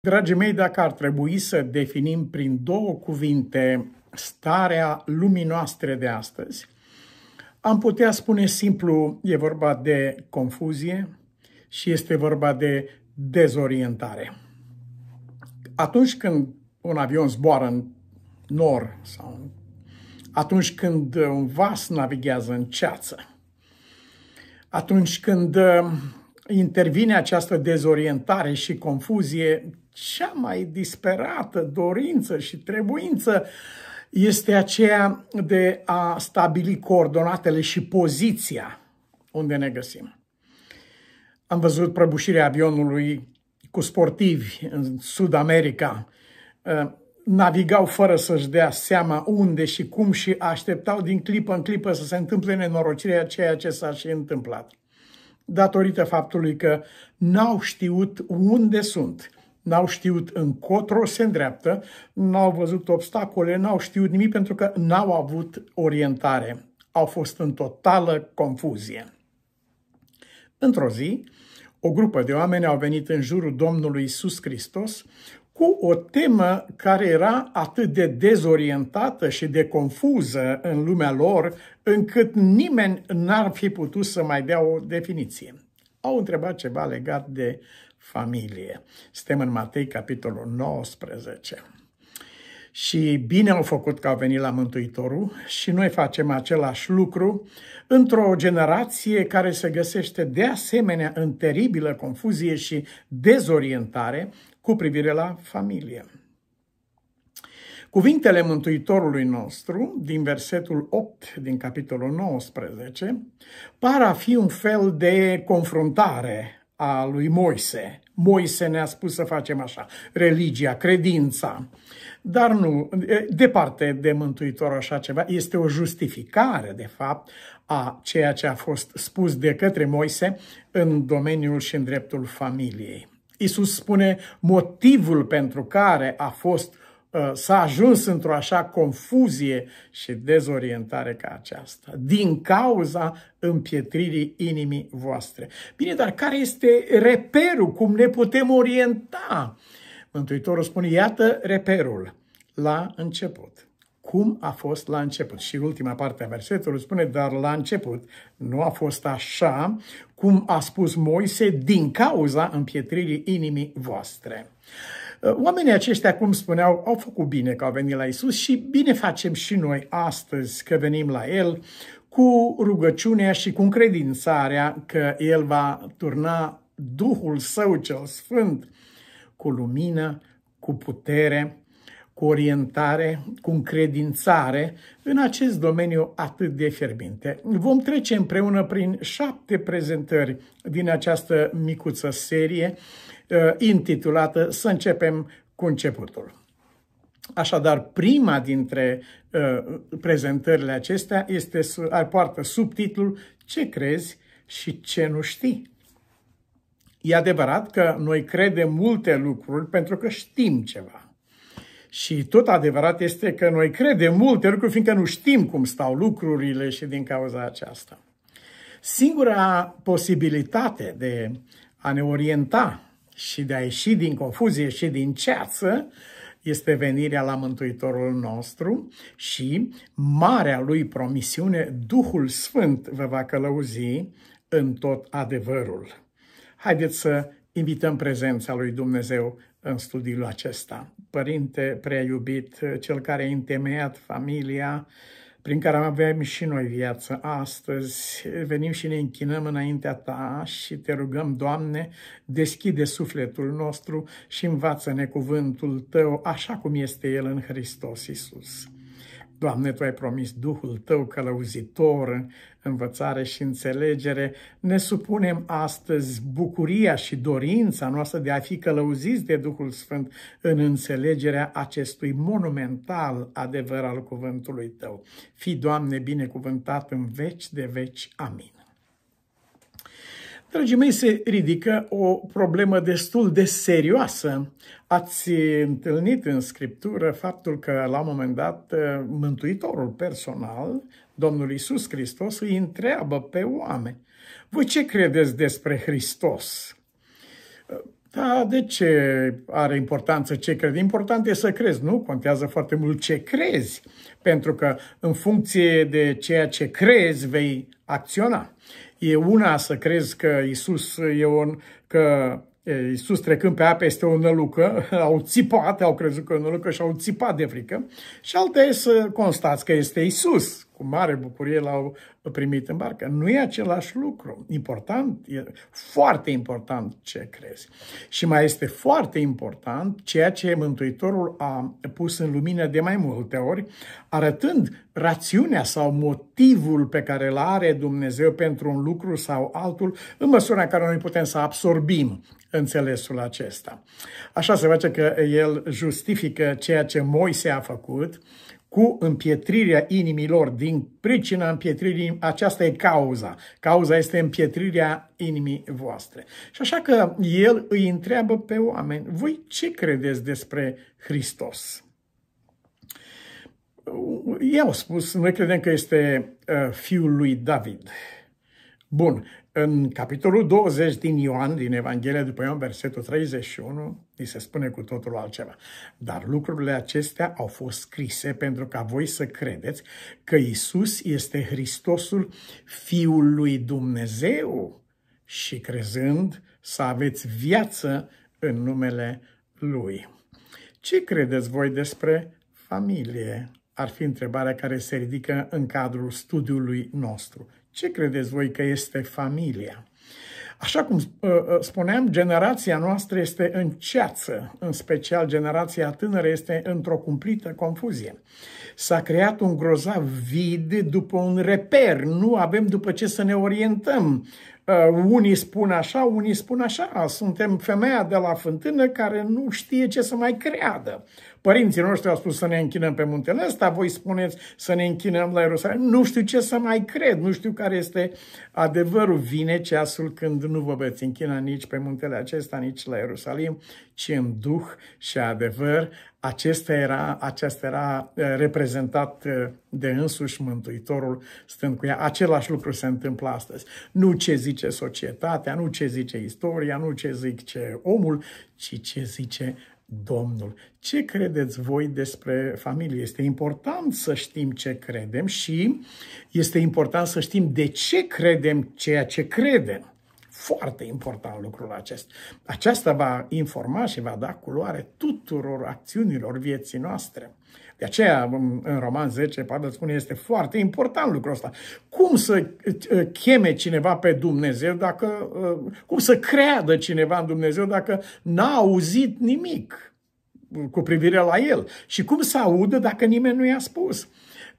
Dragii mei, dacă ar trebui să definim prin două cuvinte starea lumii noastre de astăzi, am putea spune simplu, e vorba de confuzie și este vorba de dezorientare. Atunci când un avion zboară în nor sau atunci când un vas navighează în ceață, atunci când intervine această dezorientare și confuzie, cea mai disperată dorință și trebuință este aceea de a stabili coordonatele și poziția unde ne găsim. Am văzut prăbușirea avionului cu sportivi în Sud America. Ă, navigau fără să-și dea seama unde și cum și așteptau din clipă în clipă să se întâmple nenorocirea ceea ce s-a și întâmplat datorită faptului că n-au știut unde sunt, n-au știut încotro se îndreaptă, n-au văzut obstacole, n-au știut nimic pentru că n-au avut orientare. Au fost în totală confuzie. Într-o zi, o grupă de oameni au venit în jurul Domnului Isus Hristos cu o temă care era atât de dezorientată și de confuză în lumea lor, încât nimeni n-ar fi putut să mai dea o definiție. Au întrebat ceva legat de familie. Suntem în Matei, capitolul 19. Și bine au făcut că au venit la Mântuitorul și noi facem același lucru într-o generație care se găsește de asemenea în teribilă confuzie și dezorientare, cu privire la familie. Cuvintele Mântuitorului nostru, din versetul 8 din capitolul 19, par a fi un fel de confruntare a lui Moise. Moise ne-a spus să facem așa, religia, credința, dar nu, departe de Mântuitor așa ceva, este o justificare, de fapt, a ceea ce a fost spus de către Moise în domeniul și în dreptul familiei. Isus spune motivul pentru care a fost uh, s-a ajuns într-o așa confuzie și dezorientare ca aceasta, din cauza împietririi inimii voastre. Bine, dar care este reperul, cum ne putem orienta? Mântuitorul spune, iată reperul, la început cum a fost la început. Și ultima parte a versetului spune, dar la început nu a fost așa cum a spus Moise din cauza împietririi inimii voastre. Uh, oamenii aceștia, cum spuneau, au făcut bine că au venit la Isus și bine facem și noi astăzi că venim la El cu rugăciunea și cu credințarea că El va turna Duhul Său cel Sfânt cu lumină, cu putere, cu orientare, cu încredințare în acest domeniu atât de fierbinte. Vom trece împreună prin șapte prezentări din această micuță serie uh, intitulată Să începem cu începutul. Așadar, prima dintre uh, prezentările acestea este, ar poartă subtitlul Ce crezi și ce nu știi? E adevărat că noi credem multe lucruri pentru că știm ceva. Și tot adevărat este că noi credem multe lucruri, fiindcă nu știm cum stau lucrurile și din cauza aceasta. Singura posibilitate de a ne orienta și de a ieși din confuzie și din ceață este venirea la Mântuitorul nostru și marea lui promisiune, Duhul Sfânt vă va călăuzi în tot adevărul. Haideți să invităm prezența lui Dumnezeu în studiul acesta. Părinte prea iubit, cel care a întemeiat familia, prin care avem și noi viață astăzi, venim și ne închinăm înaintea Ta și Te rugăm, Doamne, deschide sufletul nostru și învață-ne cuvântul Tău așa cum este El în Hristos Isus. Doamne, Tu ai promis Duhul Tău călăuzitor învățare și înțelegere, ne supunem astăzi bucuria și dorința noastră de a fi călăuziți de Duhul Sfânt în înțelegerea acestui monumental adevăr al cuvântului Tău. Fii, Doamne, binecuvântat în veci de veci. Amin. Dragii mei, se ridică o problemă destul de serioasă. Ați întâlnit în Scriptură faptul că, la un moment dat, Mântuitorul personal Domnul Isus Hristos îi întreabă pe oameni, voi ce credeți despre Hristos? Da, de ce are importanță ce crezi? Important e să crezi, nu? Contează foarte mult ce crezi, pentru că în funcție de ceea ce crezi vei acționa. E una să crezi că Isus e un, că Iisus trecând pe apă este o nălucă, au țipat, au crezut că e o nălucă și au țipat de frică. Și alta e să constați că este Isus, cu mare bucurie l-au primit în barcă. Nu e același lucru. Important, e foarte important ce crezi. Și mai este foarte important ceea ce Mântuitorul a pus în lumină de mai multe ori, arătând rațiunea sau motivul pe care îl are Dumnezeu pentru un lucru sau altul, în măsura în care noi putem să absorbim înțelesul acesta. Așa se face că el justifică ceea ce Moise a făcut, cu împietrirea inimilor din pricina împietririi, aceasta e cauza. Cauza este împietrirea inimii voastre. Și așa că el îi întreabă pe oameni, voi ce credeți despre Hristos? Ei au spus, noi credem că este uh, fiul lui David. Bun, în capitolul 20 din Ioan, din Evanghelia după Ioan, versetul 31, ni se spune cu totul altceva. Dar lucrurile acestea au fost scrise pentru ca voi să credeți că Isus este Hristosul Fiul lui Dumnezeu și crezând să aveți viață în numele Lui. Ce credeți voi despre familie? Ar fi întrebarea care se ridică în cadrul studiului nostru. Ce credeți voi că este familia? Așa cum uh, uh, spuneam, generația noastră este în ceață, în special generația tânără este într-o cumplită confuzie. S-a creat un grozav vid după un reper, nu avem după ce să ne orientăm. Uh, unii spun așa, unii spun așa. Suntem femeia de la fântână care nu știe ce să mai creadă. Părinții noștri au spus să ne închinăm pe muntele ăsta, voi spuneți să ne închinăm la Ierusalim. Nu știu ce să mai cred, nu știu care este adevărul. Vine ceasul când nu vă veți închina nici pe muntele acesta, nici la Ierusalim, ci în duh și adevăr. Acesta era, acesta era eh, reprezentat eh, de însuși Mântuitorul stând cu ea. Același lucru se întâmplă astăzi. Nu ce zice societatea, nu ce zice istoria, nu ce zice omul, ci ce zice Domnul. Ce credeți voi despre familie? Este important să știm ce credem și este important să știm de ce credem ceea ce credem. Foarte important lucrul acesta. Aceasta va informa și va da culoare tuturor acțiunilor vieții noastre. De aceea, în Roman 10, Pavel spune, este foarte important lucrul ăsta. Cum să ă, ă, cheme cineva pe Dumnezeu dacă, ă, cum să creadă cineva în Dumnezeu dacă n-a auzit nimic cu privire la el? Și cum să audă dacă nimeni nu i-a spus?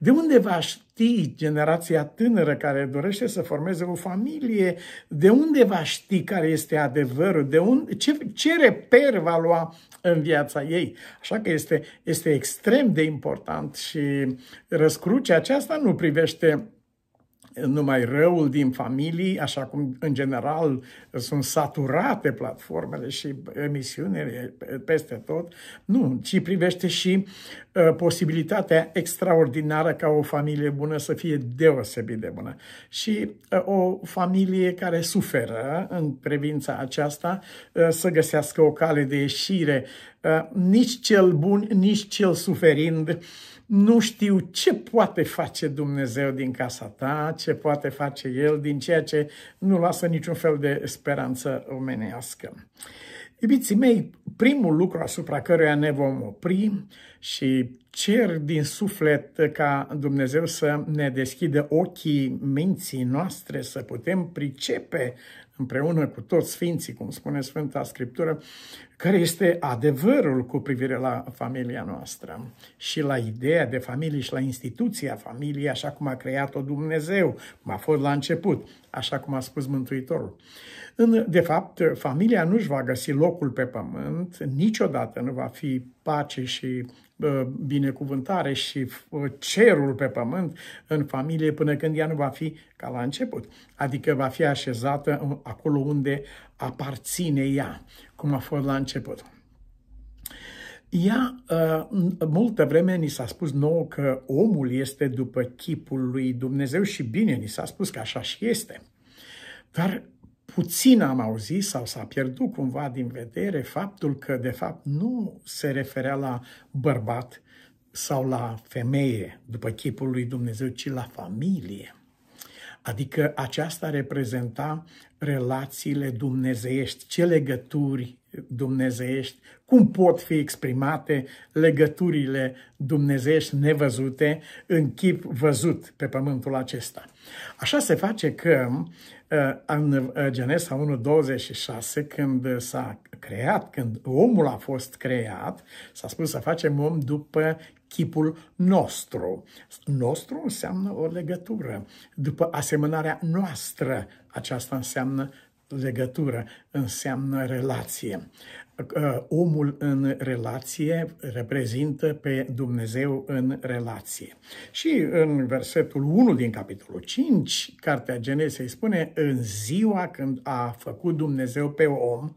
De unde va ști generația tânără care dorește să formeze o familie? De unde va ști care este adevărul? De unde, ce, ce reper va lua în viața ei? Așa că este, este extrem de important și răscrucea aceasta nu privește numai răul din familii, așa cum în general sunt saturate platformele și emisiunile peste tot, nu, ci privește și uh, posibilitatea extraordinară ca o familie bună să fie deosebit de bună. Și uh, o familie care suferă în privința aceasta uh, să găsească o cale de ieșire, uh, nici cel bun, nici cel suferind nu știu ce poate face Dumnezeu din casa ta, ce poate face El din ceea ce nu lasă niciun fel de speranță omenească. Iubiții mei, primul lucru asupra căruia ne vom opri și cer din suflet ca Dumnezeu să ne deschidă ochii minții noastre, să putem pricepe împreună cu toți sfinții, cum spune Sfânta Scriptură, care este adevărul cu privire la familia noastră și la ideea de familie și la instituția familiei, așa cum a creat-o Dumnezeu, cum a fost la început, așa cum a spus Mântuitorul. De fapt, familia nu-și va găsi locul pe pământ, niciodată nu va fi pace și Uh, binecuvântare și uh, cerul pe pământ în familie până când ea nu va fi ca la început. Adică va fi așezată acolo unde aparține ea, cum a fost la început. Ea, uh, multă vreme ni s-a spus nouă că omul este după chipul lui Dumnezeu și bine ni s-a spus că așa și este. Dar puțin am auzit sau s-a pierdut cumva din vedere faptul că, de fapt, nu se referea la bărbat sau la femeie, după chipul lui Dumnezeu, ci la familie. Adică aceasta reprezenta relațiile dumnezeiești, ce legături dumnezeiești, cum pot fi exprimate legăturile dumnezeiești nevăzute în chip văzut pe pământul acesta. Așa se face că uh, în uh, Genesa 1.26, când s-a creat, când omul a fost creat, s-a spus să facem om după chipul nostru. Nostru înseamnă o legătură. După asemănarea noastră, aceasta înseamnă legătură, înseamnă relație. Uh, omul în relație reprezintă pe Dumnezeu în relație. Și în versetul 1 din capitolul 5, Cartea Genesei spune, în ziua când a făcut Dumnezeu pe om,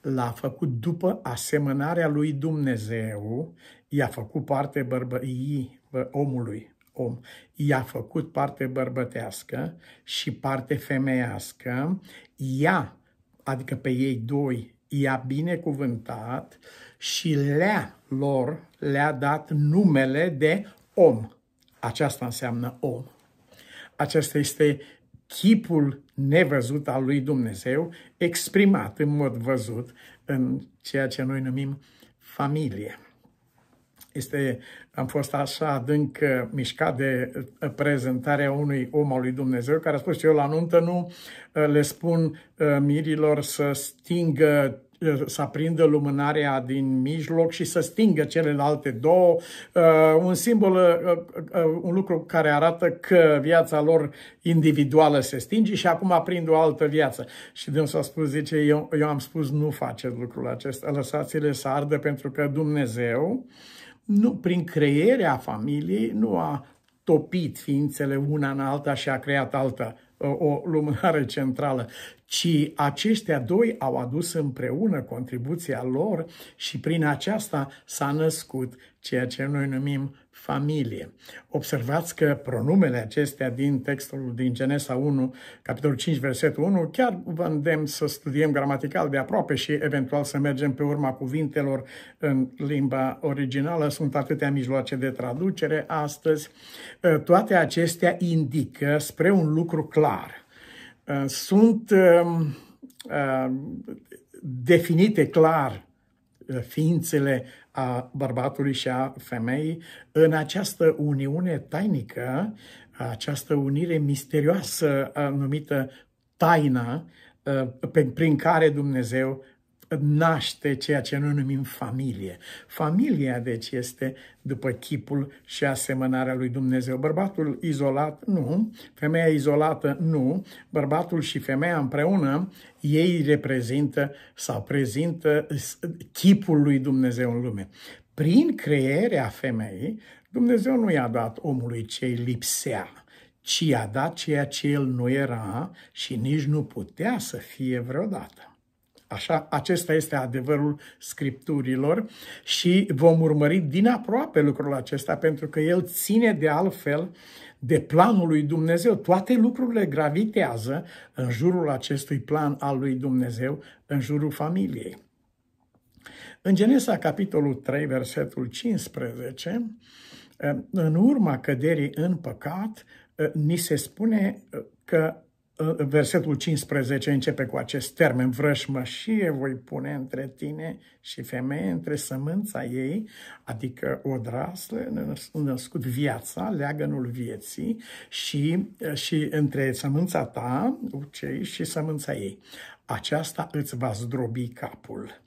l-a făcut după asemănarea lui Dumnezeu, i-a făcut parte bărbăii bă, omului, om. I-a făcut parte bărbătească și parte femeiască, ea, adică pe ei doi, i-a binecuvântat și le-a lor le-a dat numele de om. Aceasta înseamnă om. Acesta este chipul nevăzut al lui Dumnezeu, exprimat în mod văzut în ceea ce noi numim familie este, am fost așa adânc uh, mișcat de uh, prezentarea unui om al lui Dumnezeu care a spus, eu la nuntă nu uh, le spun mirilor să stingă să aprindă lumânarea din mijloc și să stingă celelalte două. Un simbol, un lucru care arată că viața lor individuală se stinge și acum aprind o altă viață. Și Dumnezeu a spus, zice, eu, eu am spus, nu faceți lucrul acesta, lăsați-le să ardă pentru că Dumnezeu nu, prin creierea familiei nu a topit ființele una în alta și a creat alta o lumânare centrală, ci aceștia doi au adus împreună contribuția lor și prin aceasta s-a născut ceea ce noi numim familie. Observați că pronumele acestea din textul din Genesa 1, capitolul 5, versetul 1, chiar vă îndemn să studiem gramatical de aproape și eventual să mergem pe urma cuvintelor în limba originală. Sunt atâtea mijloace de traducere astăzi. Uh, toate acestea indică spre un lucru clar. Uh, sunt um, uh, definite clar ființele a bărbatului și a femeii în această uniune tainică, această unire misterioasă numită taina, prin care Dumnezeu naște ceea ce noi numim familie. Familia, deci, este după chipul și asemănarea lui Dumnezeu. Bărbatul izolat, nu. Femeia izolată, nu. Bărbatul și femeia împreună, ei reprezintă sau prezintă chipul lui Dumnezeu în lume. Prin creierea femeii, Dumnezeu nu i-a dat omului ce îi lipsea, ci i-a dat ceea ce el nu era și nici nu putea să fie vreodată. Așa, acesta este adevărul scripturilor și vom urmări din aproape lucrul acesta pentru că el ține de altfel de planul lui Dumnezeu. Toate lucrurile gravitează în jurul acestui plan al lui Dumnezeu, în jurul familiei. În Genesa, capitolul 3, versetul 15, în urma căderii în păcat, ni se spune că versetul 15 începe cu acest termen, vrășmășie voi pune între tine și femeie, între sămânța ei, adică odraslă, născut viața, leagănul vieții și, și între sămânța ta, ucei, și sămânța ei. Aceasta îți va zdrobi capul.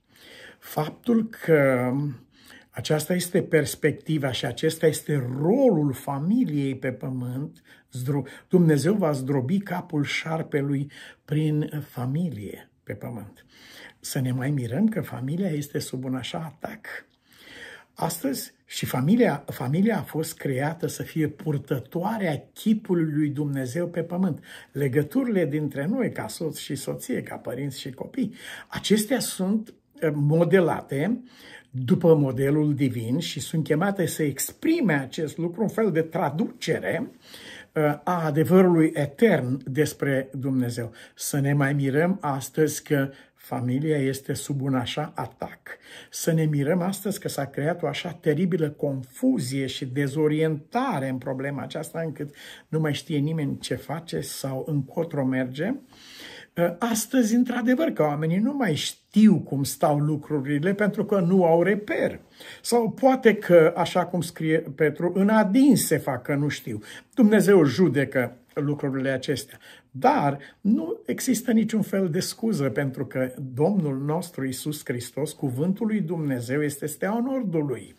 Faptul că aceasta este perspectiva și acesta este rolul familiei pe pământ, Dumnezeu va zdrobi capul șarpelui prin familie pe pământ. Să ne mai mirăm că familia este sub un așa atac. Astăzi și familia, familia a fost creată să fie purtătoarea chipului lui Dumnezeu pe pământ. Legăturile dintre noi, ca soț și soție, ca părinți și copii, acestea sunt eh, modelate după modelul divin și sunt chemate să exprime acest lucru, un fel de traducere uh, a adevărului etern despre Dumnezeu. Să ne mai mirăm astăzi că familia este sub un așa atac. Să ne mirăm astăzi că s-a creat o așa teribilă confuzie și dezorientare în problema aceasta încât nu mai știe nimeni ce face sau încotro merge. Ă, astăzi, într-adevăr, că oamenii nu mai știu cum stau lucrurile pentru că nu au reper. Sau poate că, așa cum scrie Petru, în adins se fac că nu știu. Dumnezeu judecă lucrurile acestea. Dar nu există niciun fel de scuză pentru că Domnul nostru Isus Hristos, cuvântul lui Dumnezeu, este steaua nordului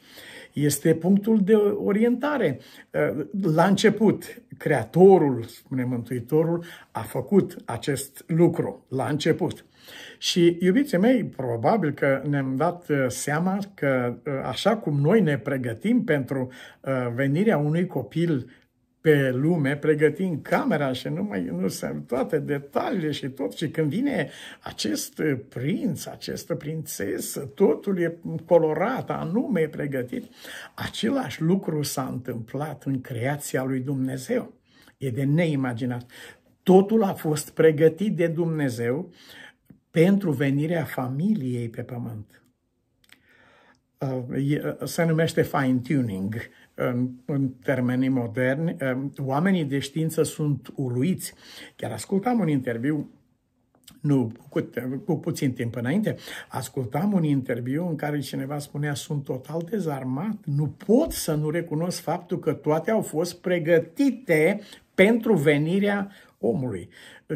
este punctul de orientare. Uh, la început, Creatorul, spune Mântuitorul, a făcut acest lucru la început. Și, iubiții mei, probabil că ne-am dat uh, seama că, uh, așa cum noi ne pregătim pentru venirea unui copil pe lume, pregătim camera și nu mai nu sunt toate detaliile și tot. Și când vine acest prinț, această prințesă, totul e colorat, anume e pregătit, același lucru s-a întâmplat în creația lui Dumnezeu. E de neimaginat. Totul a fost pregătit de Dumnezeu pentru venirea familiei pe pământ. Uh, se numește fine-tuning în, în termenii moderni, oamenii de știință sunt uluiți. Chiar ascultam un interviu nu, cu, cu puțin timp înainte, ascultam un interviu în care cineva spunea sunt total dezarmat, nu pot să nu recunosc faptul că toate au fost pregătite pentru venirea omului.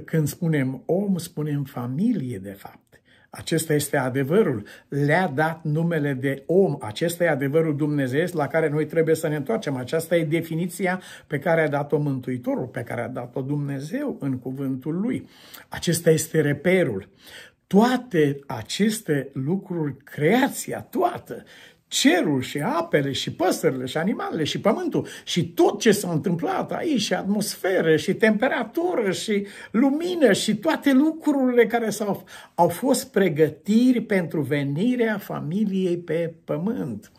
Când spunem om, spunem familie, de fapt. Acesta este adevărul. Le-a dat numele de om. Acesta e adevărul Dumnezeu, la care noi trebuie să ne întoarcem. Aceasta e definiția pe care a dat-o Mântuitorul, pe care a dat-o Dumnezeu în cuvântul lui. Acesta este reperul. Toate aceste lucruri, creația toată, cerul și apele și păsările și animalele și pământul și tot ce s-a întâmplat aici și atmosferă și temperatură și lumină și toate lucrurile care s-au au fost pregătiri pentru venirea familiei pe pământ.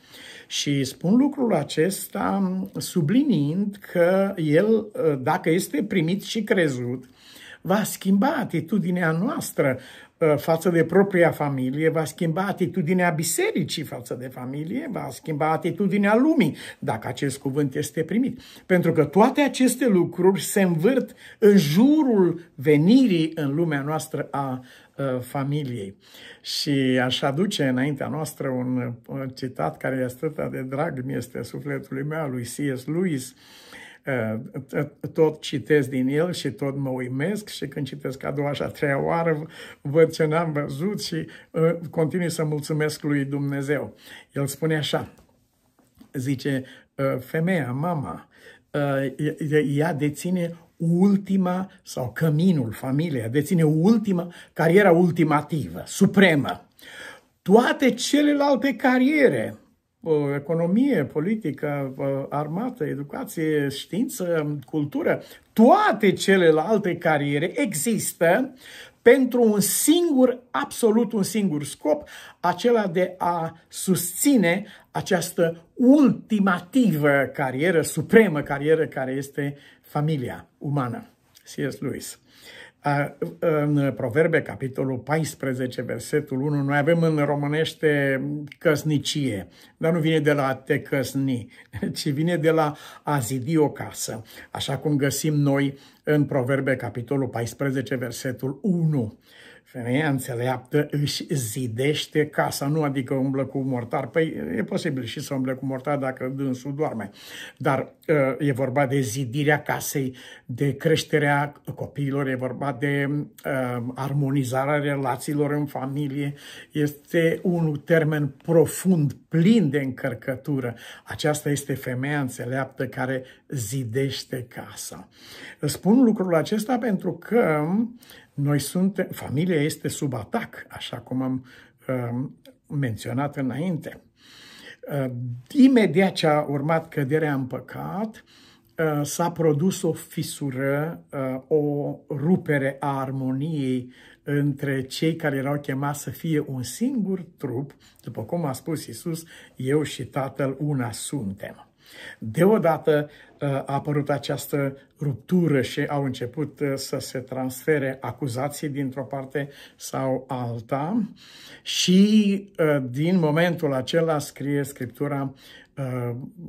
Și spun lucrul acesta subliniind că el, ă, dacă este primit și crezut, va schimba atitudinea noastră, Eh, față de propria familie, va schimba atitudinea bisericii față de familie, va schimba atitudinea lumii, dacă acest cuvânt este primit. Pentru că toate aceste lucruri se învârt în jurul venirii în lumea noastră a eh, familiei. Și aș aduce înaintea noastră un, citat care este atât de drag, mi este sufletului meu, lui C.S. Lewis, Uh, tot citesc din el și tot mă uimesc și când citesc a doua și a treia oară văd ce n-am văzut și uh, continui să mulțumesc lui Dumnezeu. El spune așa, zice, uh, femeia, mama, ea deține ultima sau căminul, familia, deține ultima, cariera ultimativă, supremă. Toate celelalte cariere economie, politică, armată, educație, știință, cultură, toate celelalte cariere există pentru un singur, absolut un singur scop, acela de a susține această ultimativă carieră, supremă carieră care este familia umană. C.S. Lewis. În Proverbe, capitolul 14, versetul 1, noi avem în românește căsnicie, dar nu vine de la te căsni, ci vine de la a zidi o casă, așa cum găsim noi în Proverbe, capitolul 14, versetul 1 femeia înțeleaptă își zidește casa, nu adică umblă cu mortar. Păi e posibil și să umble cu mortar dacă dânsul doarme. Dar uh, e vorba de zidirea casei, de creșterea copiilor, e vorba de uh, armonizarea relațiilor în familie. Este un termen profund, plin de încărcătură. Aceasta este femeia înțeleaptă care zidește casa. Spun lucrul acesta pentru că noi suntem, familia este sub atac, așa cum am uh, menționat înainte. Uh, imediat ce a urmat căderea în păcat, uh, s-a produs o fisură, uh, o rupere a armoniei între cei care erau chemați să fie un singur trup, după cum a spus Isus, eu și Tatăl una suntem. Deodată uh, a apărut această ruptură și au început uh, să se transfere acuzații dintr-o parte sau alta și uh, din momentul acela scrie Scriptura Uh,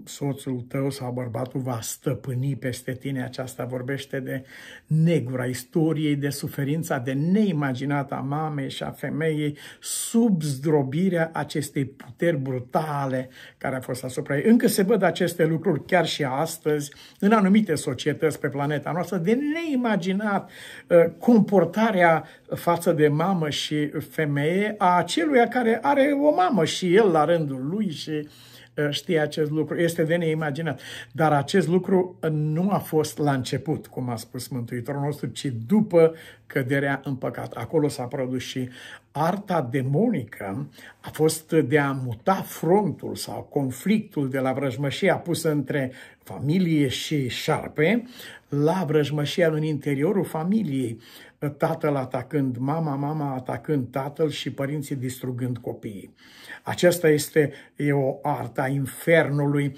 soțul tău sau bărbatul va stăpâni peste tine. Aceasta vorbește de negura istoriei, de suferința de neimaginată a mamei și a femeii sub zdrobirea acestei puteri brutale care a fost asupra ei. Încă se văd aceste lucruri chiar și astăzi în anumite societăți pe planeta noastră de neimaginat uh, comportarea față de mamă și femeie a celuia care are o mamă și el la rândul lui și uh, Uh, știe acest lucru, este de neimaginat. Dar acest lucru uh, nu a fost la început, cum a spus Mântuitorul nostru, ci după căderea în păcat. Acolo s-a produs și arta demonică a fost de a muta frontul sau conflictul de la vrăjmășia pusă între familie și șarpe la vrăjmășia în interiorul familiei, uh, tatăl atacând mama, mama atacând tatăl și părinții distrugând copiii. Aceasta este e o artă a infernului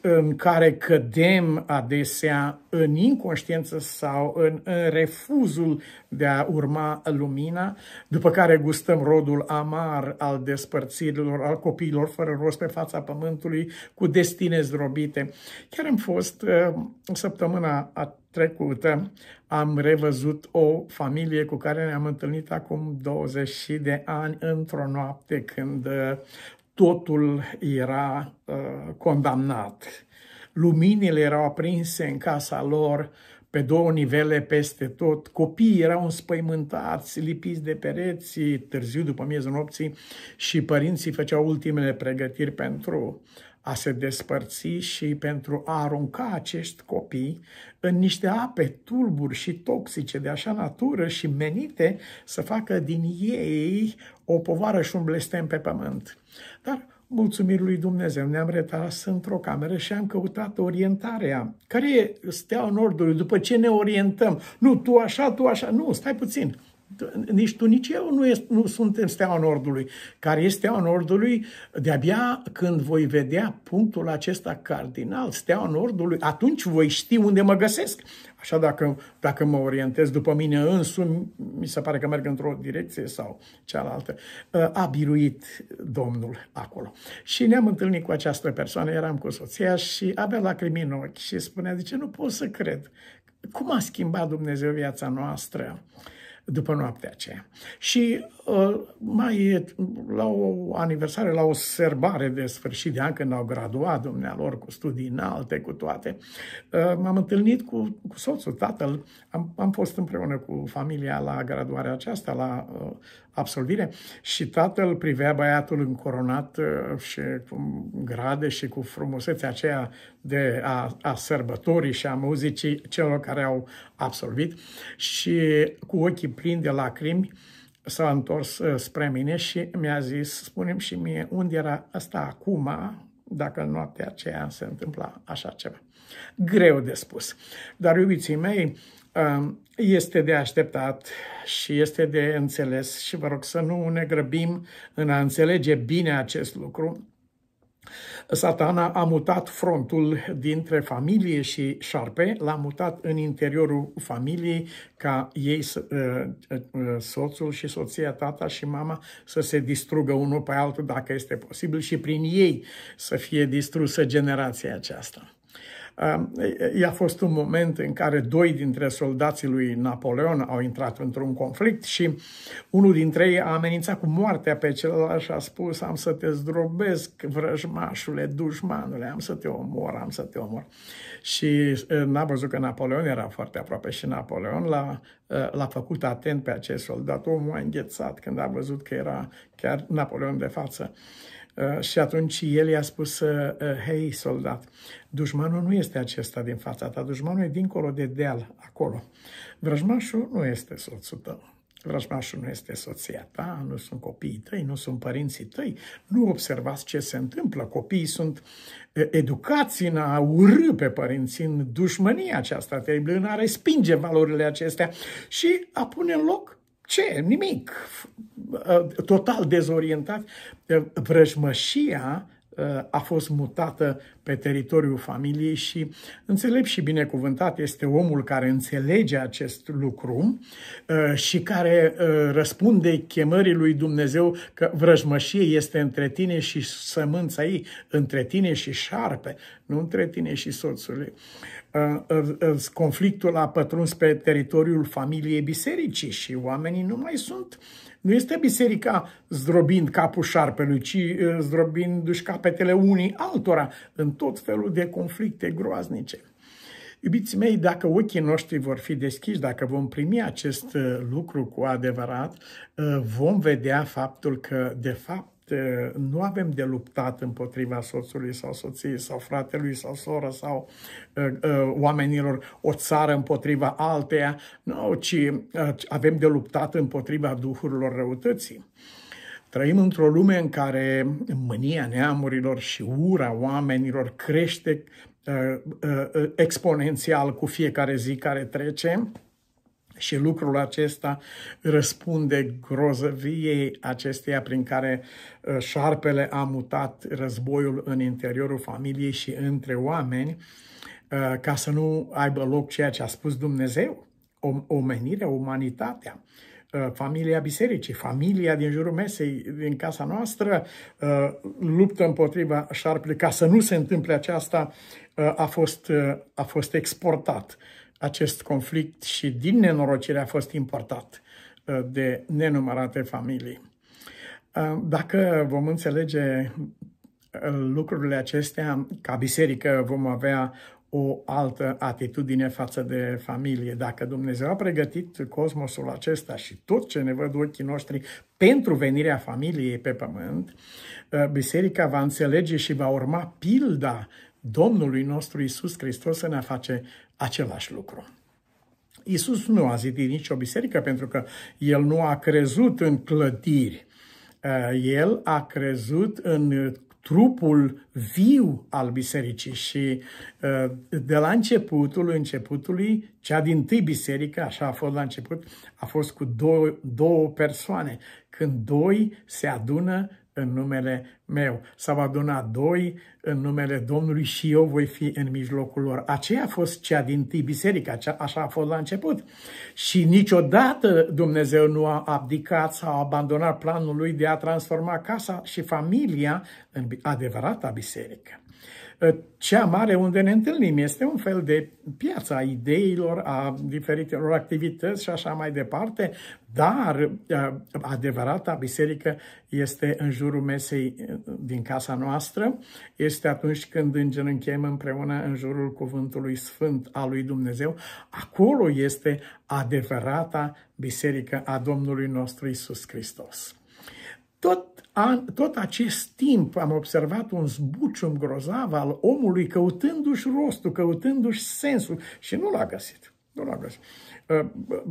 în care cădem adesea în inconștiență sau în, în refuzul de a urma lumina, după care gustăm rodul amar al despărțirilor, al copiilor fără rost pe fața pământului, cu destine zdrobite. Chiar am fost uh, săptămâna trecută am revăzut o familie cu care ne-am întâlnit acum 20 de ani într-o noapte când uh, totul era uh, condamnat. Luminile erau aprinse în casa lor, pe două nivele peste tot. Copiii erau înspăimântați, lipiți de pereți, târziu după miezul nopții și părinții făceau ultimele pregătiri pentru a se despărți și pentru a arunca acești copii în niște ape tulburi și toxice de așa natură și menite să facă din ei o povară și un blestem pe pământ. Dar mulțumiri lui Dumnezeu, ne-am retras într-o cameră și am căutat orientarea. Care e steaua nordului? După ce ne orientăm? Nu, tu așa, tu așa. Nu, stai puțin nici tu, nici eu nu, este, nu suntem steaua Nordului. Care este steaua Nordului? De-abia când voi vedea punctul acesta cardinal, steaua Nordului, atunci voi ști unde mă găsesc. Așa dacă, dacă mă orientez după mine însumi, mi se pare că merg într-o direcție sau cealaltă. A biruit Domnul acolo. Și ne-am întâlnit cu această persoană, eram cu soția și avea lacrimi în ochi și spunea, zice, nu pot să cred. Cum a schimbat Dumnezeu viața noastră? după noaptea aceea. Și uh, mai la o aniversare, la o serbare de sfârșit de an, când au graduat dumnealor cu studii înalte, cu toate, uh, m-am întâlnit cu, cu soțul, tatăl, am, am fost împreună cu familia la graduarea aceasta, la uh, absolvire și tatăl privea băiatul încoronat și cu grade și cu frumusețea aceea de a, a sărbătorii și a muzicii celor care au absorbit și cu ochii plini de lacrimi s-a întors uh, spre mine și mi-a zis, spunem și mie, unde era asta acum, dacă în noaptea aceea se întâmpla așa ceva. Greu de spus. Dar, iubiții mei, um, este de așteptat și este de înțeles și vă rog să nu ne grăbim în a înțelege bine acest lucru, Satana a mutat frontul dintre familie și șarpe, l-a mutat în interiorul familiei ca ei, ă, ă, ă, soțul și soția, tata și mama să se distrugă unul pe altul dacă este posibil și prin ei să fie distrusă generația aceasta. I-a fost un moment în care doi dintre soldații lui Napoleon au intrat într-un conflict și unul dintre ei a amenințat cu moartea pe celălalt și a spus am să te zdrobesc, vrăjmașule, dușmanule, am să te omor, am să te omor. Și n-a văzut că Napoleon era foarte aproape și Napoleon l-a, l-a făcut atent pe acest soldat. Omul a înghețat când a văzut că era chiar Napoleon de față. Uh, și atunci el i-a spus, uh, uh, hei soldat, dușmanul nu este acesta din fața ta, dușmanul e dincolo de deal, acolo. Vrăjmașul nu este soțul tău. Vrăjmașul nu este soția ta, nu sunt copiii tăi, nu sunt părinții tăi. Nu observați ce se întâmplă. Copiii sunt educați în a urâ pe părinții, în dușmănia aceasta teribilă, în a respinge valorile acestea și a pune în loc ce? Nimic. Uh, total dezorientați, uh, vrăjmășia uh, a fost mutată pe teritoriul familiei și înțelep și binecuvântat este omul care înțelege acest lucru și care răspunde chemării lui Dumnezeu că vrăjmășie este între tine și sămânța ei, între tine și șarpe, nu între tine și soțul conflictul a pătruns pe teritoriul familiei bisericii și oamenii nu mai sunt. Nu este biserica zdrobind capul șarpelui, ci uh, zdrobindu-și capetele unii altora în tot felul de conflicte groaznice. Iubiți mei, dacă ochii noștri vor fi deschiși, dacă vom primi acest uh, lucru cu adevărat, uh, vom vedea faptul că, de fapt, nu avem de luptat împotriva soțului sau soției sau fratelui sau soră sau ă, ă, oamenilor, o țară împotriva alteia, nu, ci ă, avem de luptat împotriva duhurilor răutății. Trăim într-o lume în care mânia neamurilor și ura oamenilor crește exponențial cu fiecare zi care trece și lucrul acesta răspunde grozăviei acesteia prin care uh, șarpele a mutat războiul în interiorul familiei și între oameni, uh, ca să nu aibă loc ceea ce a spus Dumnezeu, omenirea, umanitatea uh, familia bisericii, familia din jurul mesei, din casa noastră, luptă împotriva șarpelui. Ca să nu se întâmple aceasta, a fost, a fost exportat acest conflict și din nenorocire a fost importat uh, de nenumărate familii. Uh, dacă vom înțelege uh, lucrurile acestea, ca biserică vom avea o altă atitudine față de familie. Dacă Dumnezeu a pregătit cosmosul acesta și tot ce ne văd ochii noștri pentru venirea familiei pe pământ, biserica va înțelege și va urma pilda Domnului nostru Isus Hristos să ne face același lucru. Iisus nu a zidit nicio biserică pentru că el nu a crezut în clădiri. Uh, el a crezut în trupul viu al bisericii și uh, de la începutul începutului, cea din tâi biserică, așa a fost la început, a fost cu două, două persoane. Când doi se adună, în numele meu. S-au adunat doi în numele Domnului și eu voi fi în mijlocul lor. Aceea a fost cea din tii biserica, așa a fost la început. Și niciodată Dumnezeu nu a abdicat sau a abandonat planul lui de a transforma casa și familia în adevărata biserică. Ă, cea mare unde ne întâlnim. Este un fel de piață a ideilor, a diferitelor activități și așa mai departe, dar ă, adevărata biserică este în jurul mesei ă, din casa noastră, este atunci când îngenunchem împreună în jurul cuvântului sfânt al lui Dumnezeu, acolo este adevărata biserică a Domnului nostru Isus Hristos. Tot an, tot acest timp am observat un zbucium grozav al omului căutându-și rostul, căutându-și sensul și nu l-a găsit. Nu l-a găsit. Uh,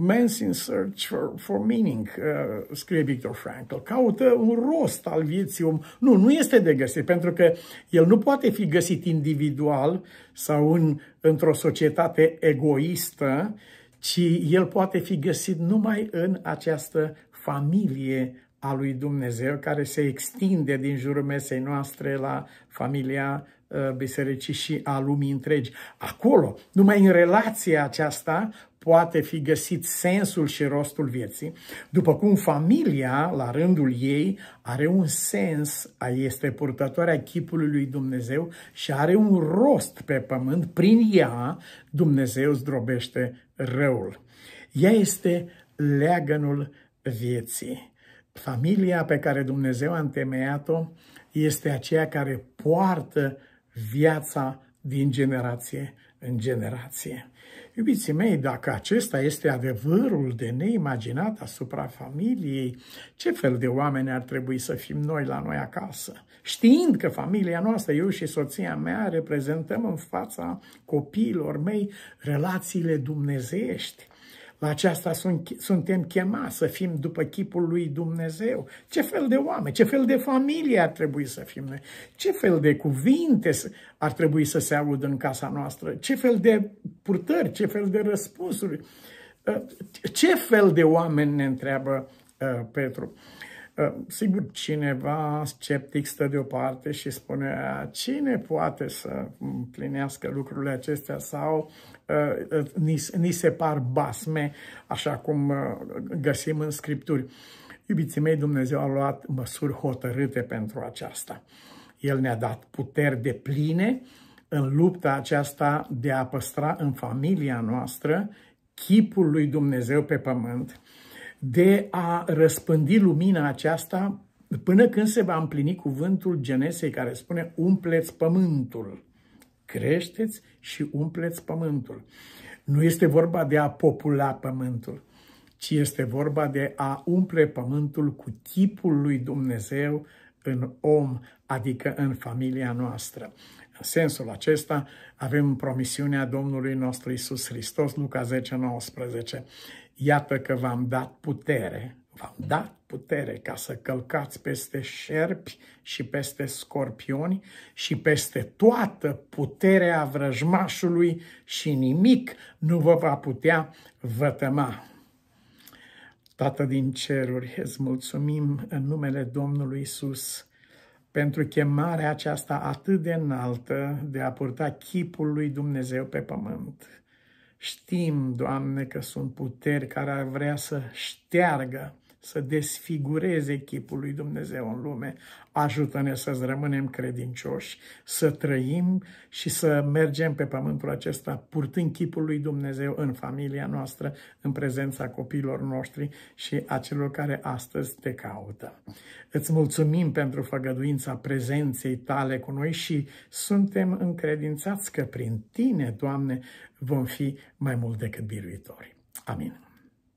Man's in Search for, for Meaning, uh, scrie Victor Frankl, caută un rost al vieții. Nu, nu este de găsit, pentru că el nu poate fi găsit individual sau în, într-o societate egoistă, ci el poate fi găsit numai în această familie a lui Dumnezeu care se extinde din jurul mesei noastre la familia ă, bisericii și a lumii întregi. Acolo, numai în relația aceasta, poate fi găsit sensul și rostul vieții, după cum familia, la rândul ei, are un sens, este purtătoarea chipului lui Dumnezeu și are un rost pe pământ, prin ea Dumnezeu zdrobește răul. Ea este leagănul vieții. Familia pe care Dumnezeu a întemeiat-o este aceea care poartă viața din generație în generație. Iubiții mei, dacă acesta este adevărul de neimaginat asupra familiei, ce fel de oameni ar trebui să fim noi la noi acasă? Știind că familia noastră, eu și soția mea, reprezentăm în fața copiilor mei relațiile dumnezeiești, la aceasta sunt, suntem chemați să fim după chipul lui Dumnezeu. Ce fel de oameni, ce fel de familie ar trebui să fim noi? Ce fel de cuvinte ar trebui să se audă în casa noastră? Ce fel de purtări, ce fel de răspunsuri? Uh, ce fel de oameni ne întreabă uh, Petru? Ă, sigur, cineva sceptic stă deoparte și spune cine poate să împlinească lucrurile acestea sau ă, ă, ni, ni se par basme, așa cum găsim în Scripturi. Iubiții mei, Dumnezeu a luat măsuri hotărâte pentru aceasta. El ne-a dat puteri de pline în lupta aceasta de a păstra în familia noastră chipul lui Dumnezeu pe pământ, de a răspândi lumina aceasta până când se va împlini cuvântul Genesei care spune umpleți pământul. Creșteți și umpleți pământul. Nu este vorba de a popula pământul, ci este vorba de a umple pământul cu chipul lui Dumnezeu în om, adică în familia noastră. În sensul acesta avem promisiunea Domnului nostru Isus Hristos, Luca 10, 19. Iată că v-am dat putere, v-am dat putere ca să călcați peste șerpi și peste scorpioni și peste toată puterea vrăjmașului și nimic nu vă va putea vătăma. Tată din ceruri, îți mulțumim în numele Domnului Isus pentru chemarea aceasta atât de înaltă de a purta chipul lui Dumnezeu pe pământ Știm, Doamne, că sunt puteri care ar vrea să șteargă să desfigureze chipul lui Dumnezeu în lume. Ajută-ne să rămânem credincioși, să trăim și să mergem pe pământul acesta purtând chipul lui Dumnezeu în familia noastră, în prezența copiilor noștri și a celor care astăzi te caută. Îți mulțumim pentru făgăduința prezenței tale cu noi și suntem încredințați că prin tine, Doamne, vom fi mai mult decât biruitori. Amin.